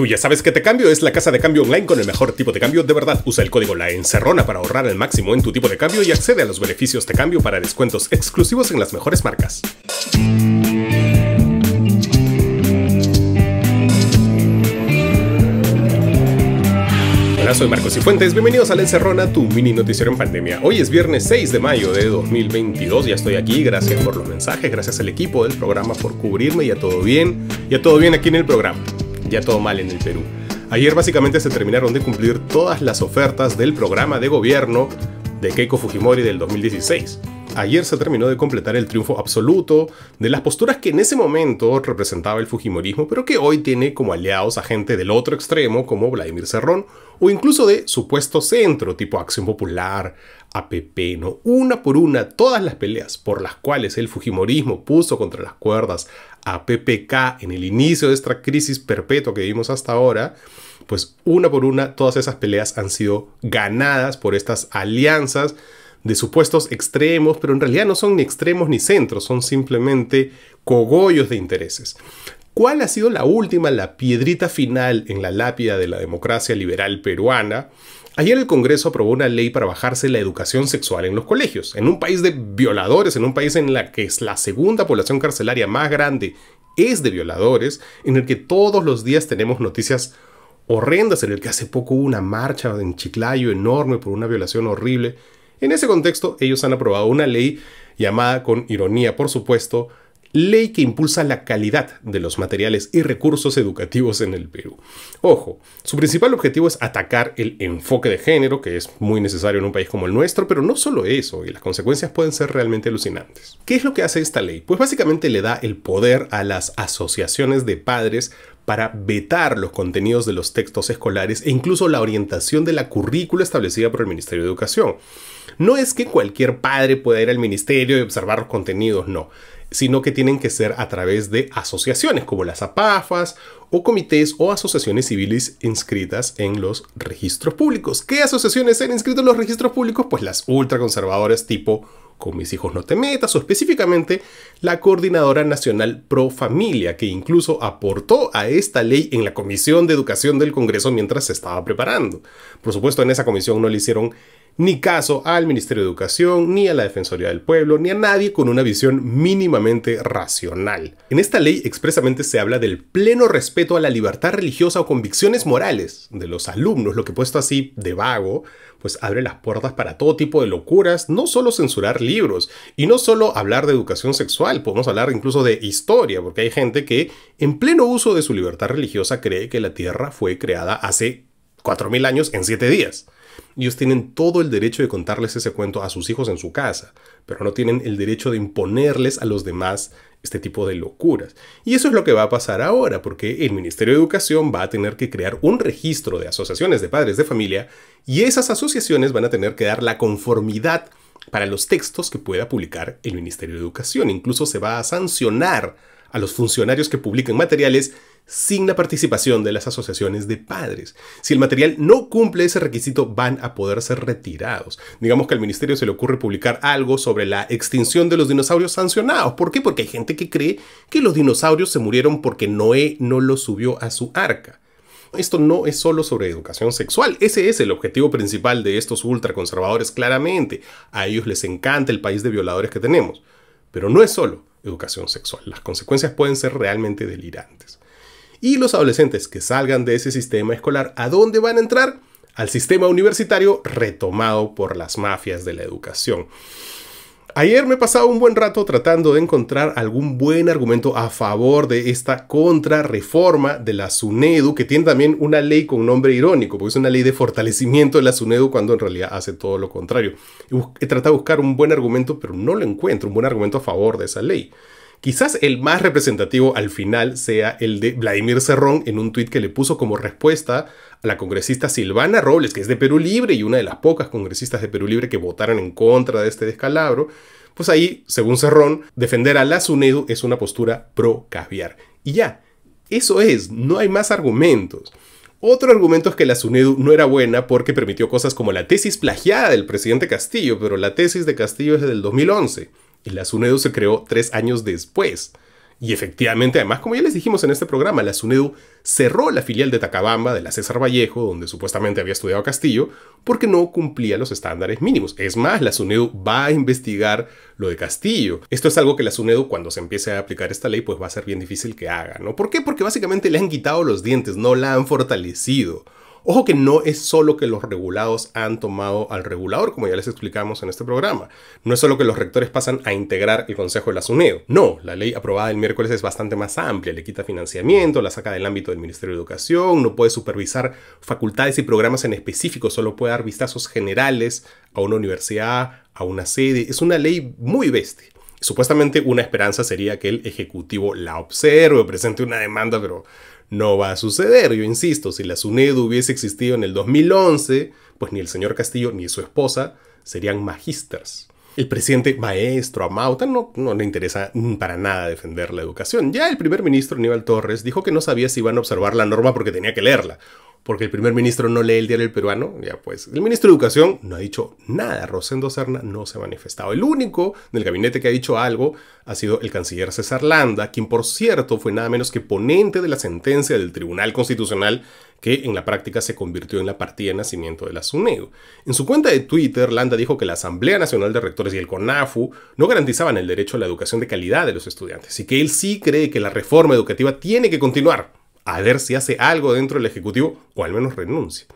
Tú ya sabes que Te Cambio es la casa de cambio online con el mejor tipo de cambio de verdad. Usa el código La Encerrona para ahorrar el máximo en tu tipo de cambio y accede a los beneficios de cambio para descuentos exclusivos en las mejores marcas. Hola, soy Marcos Cifuentes, bienvenidos a La Encerrona, tu mini noticiero en pandemia. Hoy es viernes 6 de mayo de 2022, ya estoy aquí, gracias por los mensajes, gracias al equipo del programa por cubrirme, y a todo bien, y a todo bien aquí en el programa ya todo mal en el Perú. Ayer básicamente se terminaron de cumplir todas las ofertas del programa de gobierno de Keiko Fujimori del 2016. Ayer se terminó de completar el triunfo absoluto de las posturas que en ese momento representaba el Fujimorismo, pero que hoy tiene como aliados a gente del otro extremo como Vladimir Cerrón o incluso de supuesto centro tipo Acción Popular, APP, ¿no? Una por una, todas las peleas por las cuales el Fujimorismo puso contra las cuerdas a PPK en el inicio de esta crisis perpetua que vimos hasta ahora, pues una por una todas esas peleas han sido ganadas por estas alianzas de supuestos extremos, pero en realidad no son ni extremos ni centros, son simplemente cogollos de intereses. ¿Cuál ha sido la última, la piedrita final en la lápida de la democracia liberal peruana? Ayer el Congreso aprobó una ley para bajarse la educación sexual en los colegios. En un país de violadores, en un país en la que es la segunda población carcelaria más grande es de violadores, en el que todos los días tenemos noticias horrendas, en el que hace poco hubo una marcha en Chiclayo enorme por una violación horrible. En ese contexto, ellos han aprobado una ley llamada, con ironía por supuesto, ley que impulsa la calidad de los materiales y recursos educativos en el Perú. Ojo, su principal objetivo es atacar el enfoque de género, que es muy necesario en un país como el nuestro, pero no solo eso, y las consecuencias pueden ser realmente alucinantes. ¿Qué es lo que hace esta ley? Pues básicamente le da el poder a las asociaciones de padres para vetar los contenidos de los textos escolares e incluso la orientación de la currícula establecida por el Ministerio de Educación. No es que cualquier padre pueda ir al ministerio y observar los contenidos, no sino que tienen que ser a través de asociaciones como las APAFAS o comités o asociaciones civiles inscritas en los registros públicos. ¿Qué asociaciones se han inscrito en los registros públicos? Pues las ultraconservadoras tipo Con mis hijos no te metas o específicamente la Coordinadora Nacional Pro Familia que incluso aportó a esta ley en la Comisión de Educación del Congreso mientras se estaba preparando. Por supuesto en esa comisión no le hicieron ni caso al Ministerio de Educación, ni a la Defensoría del Pueblo, ni a nadie con una visión mínimamente racional. En esta ley expresamente se habla del pleno respeto a la libertad religiosa o convicciones morales de los alumnos, lo que puesto así de vago, pues abre las puertas para todo tipo de locuras, no solo censurar libros, y no solo hablar de educación sexual, podemos hablar incluso de historia, porque hay gente que en pleno uso de su libertad religiosa cree que la Tierra fue creada hace 4.000 años en 7 días. Ellos tienen todo el derecho de contarles ese cuento a sus hijos en su casa, pero no tienen el derecho de imponerles a los demás este tipo de locuras. Y eso es lo que va a pasar ahora, porque el Ministerio de Educación va a tener que crear un registro de asociaciones de padres de familia y esas asociaciones van a tener que dar la conformidad para los textos que pueda publicar el Ministerio de Educación. Incluso se va a sancionar a los funcionarios que publiquen materiales sin la participación de las asociaciones de padres. Si el material no cumple ese requisito, van a poder ser retirados. Digamos que al ministerio se le ocurre publicar algo sobre la extinción de los dinosaurios sancionados. ¿Por qué? Porque hay gente que cree que los dinosaurios se murieron porque Noé no los subió a su arca. Esto no es solo sobre educación sexual, ese es el objetivo principal de estos ultraconservadores claramente. A ellos les encanta el país de violadores que tenemos. Pero no es solo educación sexual, las consecuencias pueden ser realmente delirantes y los adolescentes que salgan de ese sistema escolar, ¿a dónde van a entrar? Al sistema universitario retomado por las mafias de la educación. Ayer me pasaba un buen rato tratando de encontrar algún buen argumento a favor de esta contrarreforma de la SUNEDU, que tiene también una ley con nombre irónico, porque es una ley de fortalecimiento de la SUNEDU cuando en realidad hace todo lo contrario. He tratado de buscar un buen argumento, pero no lo encuentro, un buen argumento a favor de esa ley. Quizás el más representativo al final sea el de Vladimir Cerrón en un tuit que le puso como respuesta a la congresista Silvana Robles, que es de Perú Libre y una de las pocas congresistas de Perú Libre que votaron en contra de este descalabro. Pues ahí, según Cerrón, defender a la SUNEDU es una postura pro caviar. Y ya, eso es, no hay más argumentos. Otro argumento es que la SUNEDU no era buena porque permitió cosas como la tesis plagiada del presidente Castillo, pero la tesis de Castillo es del 2011. La SUNEDU se creó tres años después. Y efectivamente, además, como ya les dijimos en este programa, la SUNEDU cerró la filial de Tacabamba de la César Vallejo, donde supuestamente había estudiado Castillo, porque no cumplía los estándares mínimos. Es más, la SUNEDU va a investigar lo de Castillo. Esto es algo que la SUNEDU, cuando se empiece a aplicar esta ley, pues va a ser bien difícil que haga, ¿no? ¿Por qué? Porque básicamente le han quitado los dientes, no la han fortalecido. Ojo que no es solo que los regulados han tomado al regulador, como ya les explicamos en este programa. No es solo que los rectores pasan a integrar el Consejo de la SUNEDO. No, la ley aprobada el miércoles es bastante más amplia. Le quita financiamiento, la saca del ámbito del Ministerio de Educación, no puede supervisar facultades y programas en específico, solo puede dar vistazos generales a una universidad, a una sede. Es una ley muy bestia. Supuestamente una esperanza sería que el Ejecutivo la observe, presente una demanda, pero no va a suceder. Yo insisto, si la SUNEDU hubiese existido en el 2011, pues ni el señor Castillo ni su esposa serían magísters. El presidente maestro Amauta no, no le interesa mm, para nada defender la educación. Ya el primer ministro Aníbal Torres dijo que no sabía si iban a observar la norma porque tenía que leerla porque el primer ministro no lee el diario El Peruano, ya pues el ministro de Educación no ha dicho nada, Rosendo Serna no se ha manifestado. El único del gabinete que ha dicho algo ha sido el canciller César Landa, quien por cierto fue nada menos que ponente de la sentencia del Tribunal Constitucional que en la práctica se convirtió en la partida de nacimiento de la SUNEDU. En su cuenta de Twitter, Landa dijo que la Asamblea Nacional de Rectores y el CONAFU no garantizaban el derecho a la educación de calidad de los estudiantes y que él sí cree que la reforma educativa tiene que continuar a ver si hace algo dentro del Ejecutivo o al menos renuncia.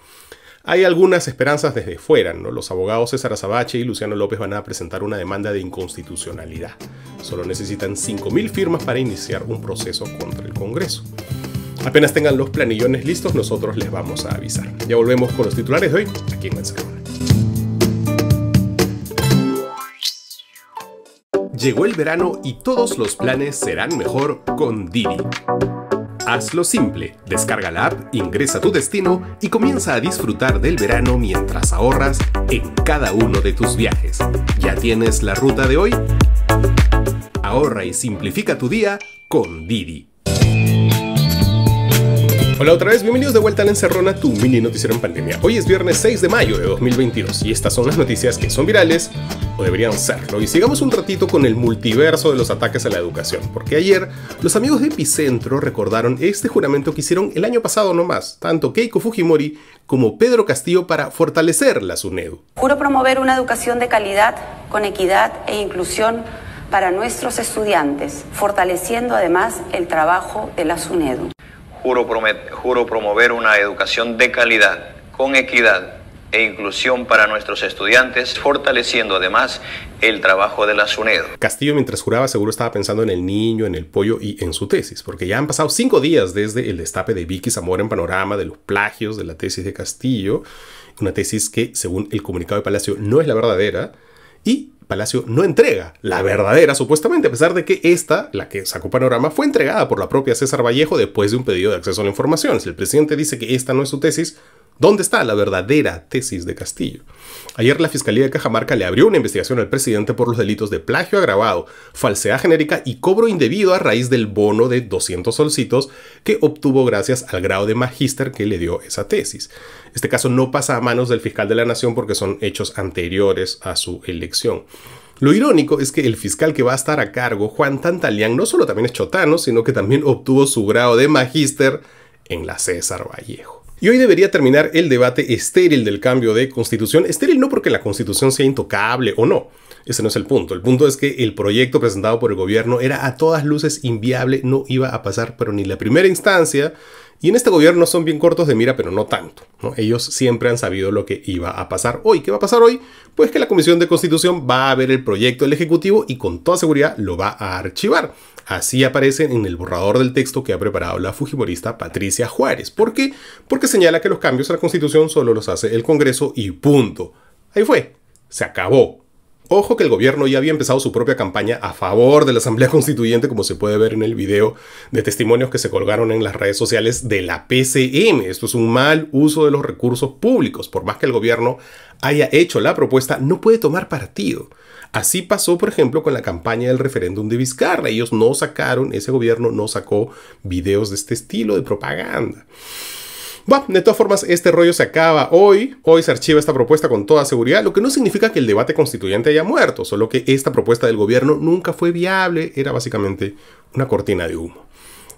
Hay algunas esperanzas desde fuera, ¿no? Los abogados César Azabache y Luciano López van a presentar una demanda de inconstitucionalidad. Solo necesitan 5.000 firmas para iniciar un proceso contra el Congreso. Apenas tengan los planillones listos, nosotros les vamos a avisar. Ya volvemos con los titulares de hoy aquí en Llegó el verano y todos los planes serán mejor con Didi. Hazlo simple, descarga la app, ingresa a tu destino y comienza a disfrutar del verano mientras ahorras en cada uno de tus viajes. ¿Ya tienes la ruta de hoy? Ahorra y simplifica tu día con Didi. Hola otra vez, bienvenidos de vuelta a La Encerrona, tu mini noticiero en pandemia. Hoy es viernes 6 de mayo de 2022 y estas son las noticias que son virales o deberían serlo. Y sigamos un ratito con el multiverso de los ataques a la educación, porque ayer los amigos de Epicentro recordaron este juramento que hicieron el año pasado nomás, tanto Keiko Fujimori como Pedro Castillo para fortalecer la SUNEDU. Juro promover una educación de calidad, con equidad e inclusión para nuestros estudiantes, fortaleciendo además el trabajo de la SUNEDU. Juro, juro promover una educación de calidad, con equidad e inclusión para nuestros estudiantes, fortaleciendo además el trabajo de la SUNED. Castillo mientras juraba seguro estaba pensando en el niño, en el pollo y en su tesis, porque ya han pasado cinco días desde el destape de Vicky Zamora en Panorama de los plagios de la tesis de Castillo, una tesis que según el comunicado de Palacio no es la verdadera, y Palacio no entrega la verdadera, supuestamente, a pesar de que esta, la que sacó Panorama, fue entregada por la propia César Vallejo después de un pedido de acceso a la información. Si el presidente dice que esta no es su tesis, ¿Dónde está la verdadera tesis de Castillo? Ayer la Fiscalía de Cajamarca le abrió una investigación al presidente por los delitos de plagio agravado, falsedad genérica y cobro indebido a raíz del bono de 200 solcitos que obtuvo gracias al grado de magíster que le dio esa tesis. Este caso no pasa a manos del fiscal de la Nación porque son hechos anteriores a su elección. Lo irónico es que el fiscal que va a estar a cargo, Juan Tantalián, no solo también es chotano, sino que también obtuvo su grado de magíster en la César Vallejo. Y hoy debería terminar el debate estéril del cambio de constitución. Estéril no porque la constitución sea intocable o no. Ese no es el punto. El punto es que el proyecto presentado por el gobierno era a todas luces inviable, no iba a pasar, pero ni la primera instancia, y en este gobierno son bien cortos de mira, pero no tanto. Ellos siempre han sabido lo que iba a pasar hoy. ¿Qué va a pasar hoy? Pues que la Comisión de Constitución va a ver el proyecto del Ejecutivo y con toda seguridad lo va a archivar. Así aparece en el borrador del texto que ha preparado la fujimorista Patricia Juárez. ¿Por qué? Porque señala que los cambios a la Constitución solo los hace el Congreso y punto. Ahí fue. Se acabó. Ojo que el gobierno ya había empezado su propia campaña a favor de la Asamblea Constituyente, como se puede ver en el video de testimonios que se colgaron en las redes sociales de la PCM. Esto es un mal uso de los recursos públicos. Por más que el gobierno haya hecho la propuesta, no puede tomar partido. Así pasó, por ejemplo, con la campaña del referéndum de Vizcarra. Ellos no sacaron, ese gobierno no sacó videos de este estilo de propaganda. Bueno, de todas formas, este rollo se acaba hoy. Hoy se archiva esta propuesta con toda seguridad, lo que no significa que el debate constituyente haya muerto, solo que esta propuesta del gobierno nunca fue viable, era básicamente una cortina de humo.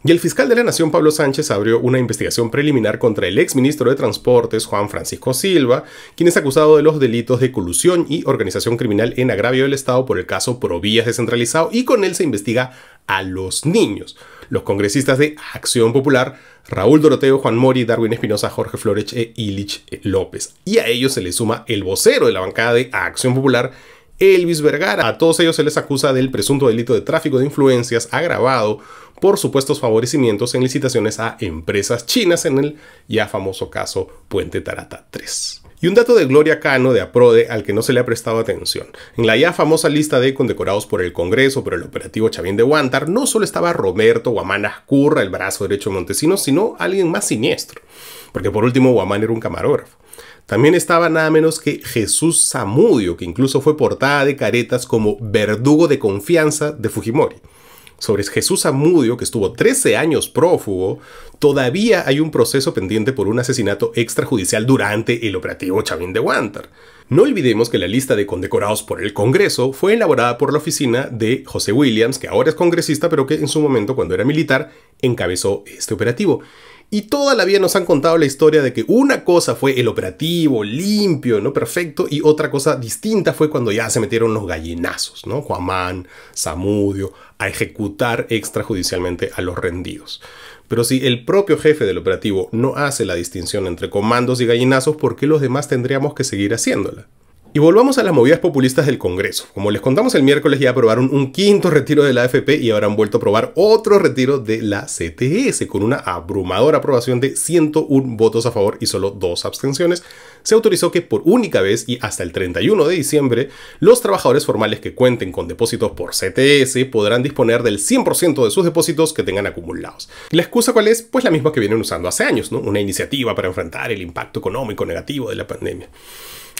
Y el fiscal de la Nación, Pablo Sánchez, abrió una investigación preliminar contra el exministro de Transportes, Juan Francisco Silva, quien es acusado de los delitos de colusión y organización criminal en agravio del Estado por el caso Provías descentralizado, y con él se investiga a los niños los congresistas de Acción Popular, Raúl Doroteo, Juan Mori, Darwin Espinosa, Jorge Florech e Illich López. Y a ellos se les suma el vocero de la bancada de Acción Popular, Elvis Vergara. A todos ellos se les acusa del presunto delito de tráfico de influencias agravado por supuestos favorecimientos en licitaciones a empresas chinas en el ya famoso caso Puente Tarata 3. Y un dato de Gloria Cano de APRODE al que no se le ha prestado atención. En la ya famosa lista de condecorados por el Congreso por el operativo Chavín de Huántar, no solo estaba Roberto Guamán Curra, el brazo derecho de Montesinos, sino alguien más siniestro. Porque por último Guamán era un camarógrafo. También estaba nada menos que Jesús Zamudio, que incluso fue portada de caretas como verdugo de confianza de Fujimori sobre Jesús Amudio, que estuvo 13 años prófugo, todavía hay un proceso pendiente por un asesinato extrajudicial durante el operativo Chavín de Huántar. No olvidemos que la lista de condecorados por el Congreso fue elaborada por la oficina de José Williams, que ahora es congresista, pero que en su momento, cuando era militar, encabezó este operativo. Y toda la vida nos han contado la historia de que una cosa fue el operativo limpio, ¿no? Perfecto, y otra cosa distinta fue cuando ya se metieron los gallinazos, ¿no? Guamán, Samudio, a ejecutar extrajudicialmente a los rendidos. Pero si el propio jefe del operativo no hace la distinción entre comandos y gallinazos, ¿por qué los demás tendríamos que seguir haciéndola? Y volvamos a las movidas populistas del Congreso. Como les contamos el miércoles ya aprobaron un quinto retiro de la AFP y ahora han vuelto a aprobar otro retiro de la CTS con una abrumadora aprobación de 101 votos a favor y solo dos abstenciones. Se autorizó que por única vez y hasta el 31 de diciembre los trabajadores formales que cuenten con depósitos por CTS podrán disponer del 100% de sus depósitos que tengan acumulados. la excusa cuál es? Pues la misma que vienen usando hace años, ¿no? Una iniciativa para enfrentar el impacto económico negativo de la pandemia.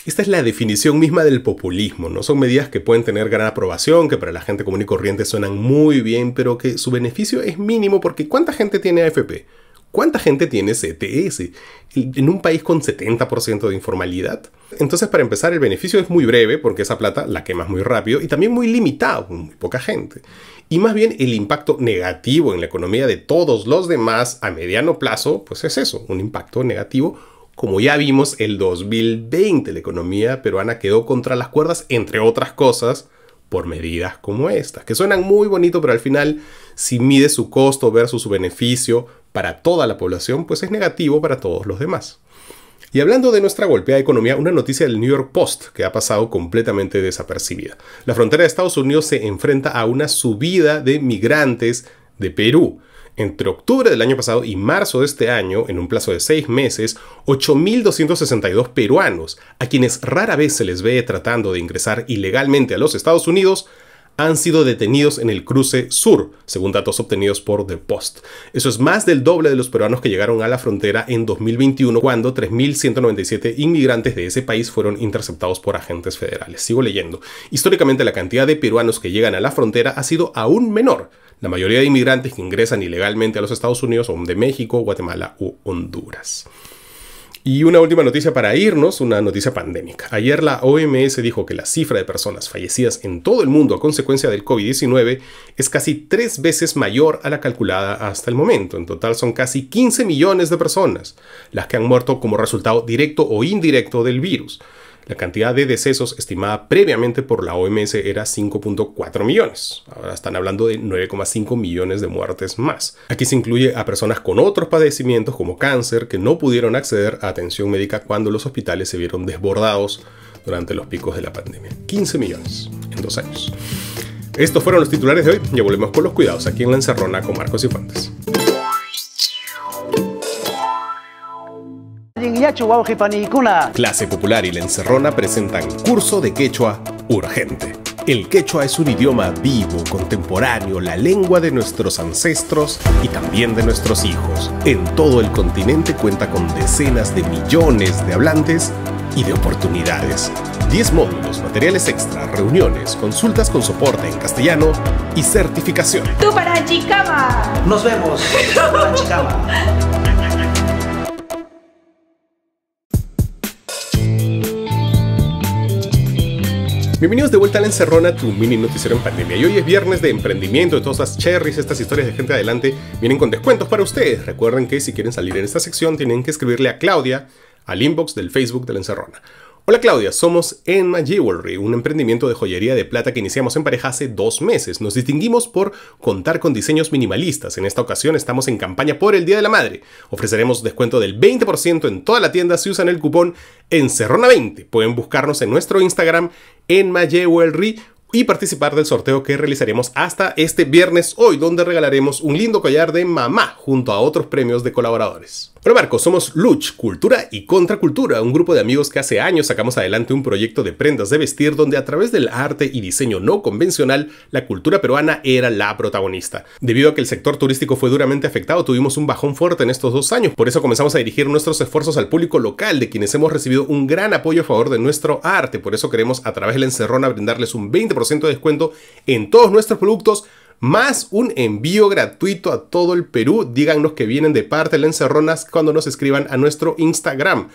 Esta es la definición misma del populismo, ¿no? Son medidas que pueden tener gran aprobación, que para la gente común y corriente suenan muy bien, pero que su beneficio es mínimo porque ¿cuánta gente tiene AFP? ¿Cuánta gente tiene CTS en un país con 70% de informalidad? Entonces, para empezar, el beneficio es muy breve porque esa plata la quemas muy rápido y también muy limitado, muy poca gente. Y más bien el impacto negativo en la economía de todos los demás a mediano plazo, pues es eso, un impacto negativo como ya vimos, el 2020 la economía peruana quedó contra las cuerdas, entre otras cosas, por medidas como estas, que suenan muy bonito, pero al final, si mide su costo versus su beneficio para toda la población, pues es negativo para todos los demás. Y hablando de nuestra golpeada economía, una noticia del New York Post que ha pasado completamente desapercibida. La frontera de Estados Unidos se enfrenta a una subida de migrantes de Perú entre octubre del año pasado y marzo de este año, en un plazo de seis meses, 8.262 peruanos, a quienes rara vez se les ve tratando de ingresar ilegalmente a los Estados Unidos, han sido detenidos en el cruce sur, según datos obtenidos por The Post. Eso es más del doble de los peruanos que llegaron a la frontera en 2021, cuando 3.197 inmigrantes de ese país fueron interceptados por agentes federales. Sigo leyendo. Históricamente la cantidad de peruanos que llegan a la frontera ha sido aún menor la mayoría de inmigrantes que ingresan ilegalmente a los Estados Unidos son de México, Guatemala u Honduras. Y una última noticia para irnos, una noticia pandémica. Ayer la OMS dijo que la cifra de personas fallecidas en todo el mundo a consecuencia del COVID-19 es casi tres veces mayor a la calculada hasta el momento. En total son casi 15 millones de personas las que han muerto como resultado directo o indirecto del virus. La cantidad de decesos estimada previamente por la OMS era 5.4 millones. Ahora están hablando de 9,5 millones de muertes más. Aquí se incluye a personas con otros padecimientos como cáncer que no pudieron acceder a atención médica cuando los hospitales se vieron desbordados durante los picos de la pandemia. 15 millones en dos años. Estos fueron los titulares de hoy. Ya volvemos con los cuidados aquí en La Encerrona con Marcos y Fuentes. Clase Popular y La Encerrona presentan curso de quechua urgente. El quechua es un idioma vivo, contemporáneo, la lengua de nuestros ancestros y también de nuestros hijos. En todo el continente cuenta con decenas de millones de hablantes y de oportunidades. 10 módulos, materiales extra, reuniones, consultas con soporte en castellano y certificación. ¡Tú para ¡Nos vemos! Bienvenidos de vuelta a La Encerrona, tu mini noticiero en pandemia. Y hoy es viernes de emprendimiento, de todas las cherries, estas historias de gente adelante vienen con descuentos para ustedes. Recuerden que si quieren salir en esta sección tienen que escribirle a Claudia al inbox del Facebook de La Encerrona. Hola Claudia, somos Enma Jewelry, un emprendimiento de joyería de plata que iniciamos en pareja hace dos meses. Nos distinguimos por contar con diseños minimalistas. En esta ocasión estamos en campaña por el Día de la Madre. Ofreceremos descuento del 20% en toda la tienda si usan el cupón Encerrona20. Pueden buscarnos en nuestro Instagram Enma Jewelry y participar del sorteo que realizaremos hasta este viernes hoy, donde regalaremos un lindo collar de mamá junto a otros premios de colaboradores. Hola Marco, somos Luch, Cultura y Contracultura, un grupo de amigos que hace años sacamos adelante un proyecto de prendas de vestir donde a través del arte y diseño no convencional, la cultura peruana era la protagonista. Debido a que el sector turístico fue duramente afectado, tuvimos un bajón fuerte en estos dos años, por eso comenzamos a dirigir nuestros esfuerzos al público local, de quienes hemos recibido un gran apoyo a favor de nuestro arte, por eso queremos a través de la encerrona brindarles un 20% de descuento en todos nuestros productos más un envío gratuito a todo el Perú. Díganos que vienen de parte de Lencerronas cuando nos escriban a nuestro Instagram.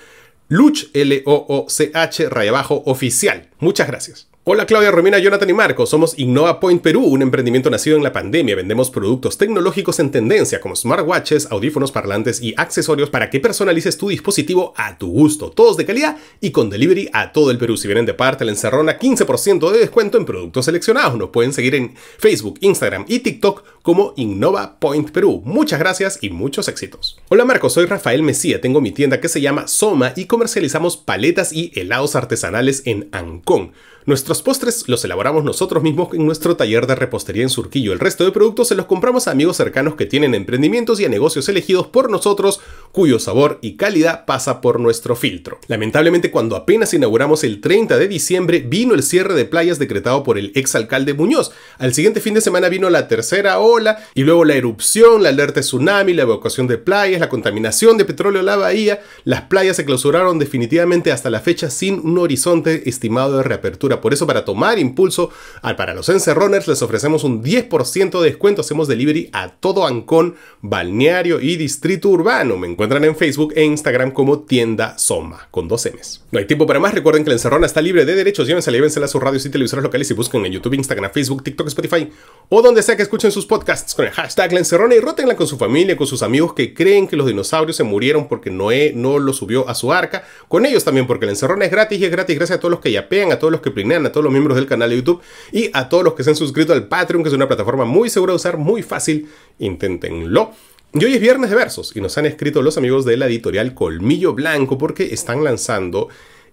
Luch, L-O-O-C-H, rayabajo oficial. Muchas gracias. Hola Claudia Romina, Jonathan y Marcos. somos Innova Point Perú, un emprendimiento nacido en la pandemia. Vendemos productos tecnológicos en tendencia como smartwatches, audífonos parlantes y accesorios para que personalices tu dispositivo a tu gusto, todos de calidad y con delivery a todo el Perú. Si vienen de parte, la encerrona 15% de descuento en productos seleccionados. Nos pueden seguir en Facebook, Instagram y TikTok como Innova Point Perú. Muchas gracias y muchos éxitos. Hola Marco, soy Rafael Mesía, tengo mi tienda que se llama Soma y comercializamos paletas y helados artesanales en Ancón. Nuestros postres los elaboramos nosotros mismos en nuestro taller de repostería en Surquillo. El resto de productos se los compramos a amigos cercanos que tienen emprendimientos y a negocios elegidos por nosotros cuyo sabor y calidad pasa por nuestro filtro. Lamentablemente cuando apenas inauguramos el 30 de diciembre vino el cierre de playas decretado por el exalcalde Muñoz. Al siguiente fin de semana vino la tercera ola y luego la erupción, la alerta de tsunami, la evacuación de playas, la contaminación de petróleo en la bahía. Las playas se clausuraron definitivamente hasta la fecha sin un horizonte estimado de reapertura. Por eso para tomar impulso para los encerroners les ofrecemos un 10% de descuento. Hacemos delivery a todo Ancón, balneario y distrito urbano encuentran en Facebook e Instagram como Tienda Soma, con dos M's. No hay tiempo para más, recuerden que la encerrona está libre de derechos, llévensela, llévensela a sus radios y televisores locales y busquen en YouTube, Instagram, Facebook, TikTok, Spotify o donde sea que escuchen sus podcasts con el hashtag la encerrona y rótenla con su familia, con sus amigos que creen que los dinosaurios se murieron porque Noé e, no lo subió a su arca, con ellos también porque la encerrona es gratis y es gratis gracias a todos los que yapean, a todos los que plinean, a todos los miembros del canal de YouTube y a todos los que se han suscrito al Patreon, que es una plataforma muy segura de usar, muy fácil, inténtenlo. Y hoy es viernes de versos y nos han escrito los amigos de la editorial Colmillo Blanco porque están lanzando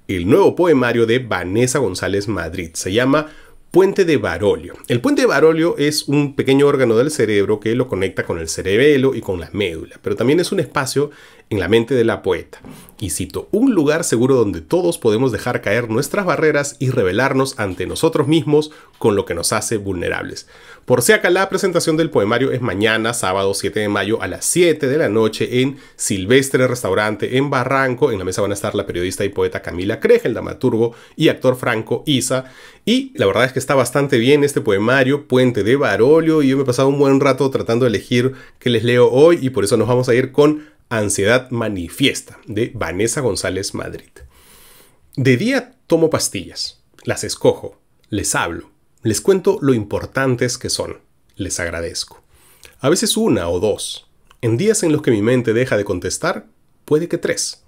el nuevo poemario de Vanessa González Madrid. Se llama Puente de Barolio. El puente de Barolio es un pequeño órgano del cerebro que lo conecta con el cerebelo y con la médula, pero también es un espacio en la mente de la poeta. Y cito, un lugar seguro donde todos podemos dejar caer nuestras barreras y revelarnos ante nosotros mismos con lo que nos hace vulnerables. Por si acá la presentación del poemario es mañana, sábado 7 de mayo a las 7 de la noche en Silvestre Restaurante en Barranco. En la mesa van a estar la periodista y poeta Camila Creja, el dramaturgo y actor Franco Isa. Y la verdad es que está bastante bien este poemario, Puente de Barolio, y yo me he pasado un buen rato tratando de elegir qué les leo hoy y por eso nos vamos a ir con Ansiedad Manifiesta, de Vanessa González Madrid. De día tomo pastillas, las escojo, les hablo, les cuento lo importantes que son, les agradezco. A veces una o dos. En días en los que mi mente deja de contestar, puede que tres.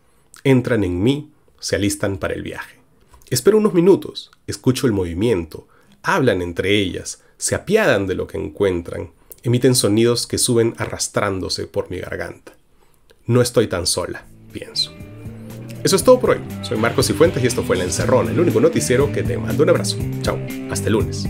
Entran en mí, se alistan para el viaje. Espero unos minutos, escucho el movimiento, hablan entre ellas, se apiadan de lo que encuentran, emiten sonidos que suben arrastrándose por mi garganta no estoy tan sola, pienso. Eso es todo por hoy. Soy Marcos Cifuentes y esto fue El Encerrón, el único noticiero que te mando un abrazo. Chao, hasta el lunes.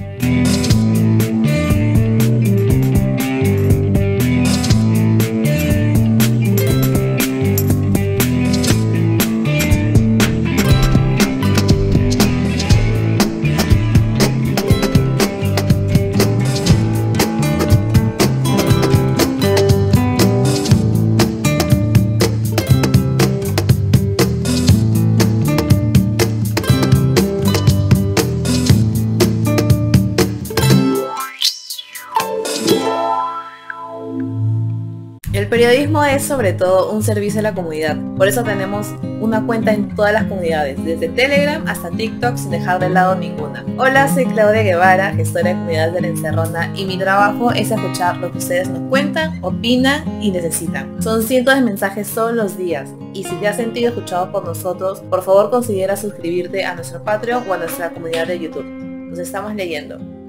periodismo es sobre todo un servicio a la comunidad. Por eso tenemos una cuenta en todas las comunidades, desde Telegram hasta TikTok sin dejar de lado ninguna. Hola, soy Claudia Guevara, gestora de comunidades de la Encerrona y mi trabajo es escuchar lo que ustedes nos cuentan, opinan y necesitan. Son cientos de mensajes todos los días y si te has sentido escuchado por nosotros, por favor considera suscribirte a nuestro Patreon o a nuestra comunidad de YouTube. Nos estamos leyendo.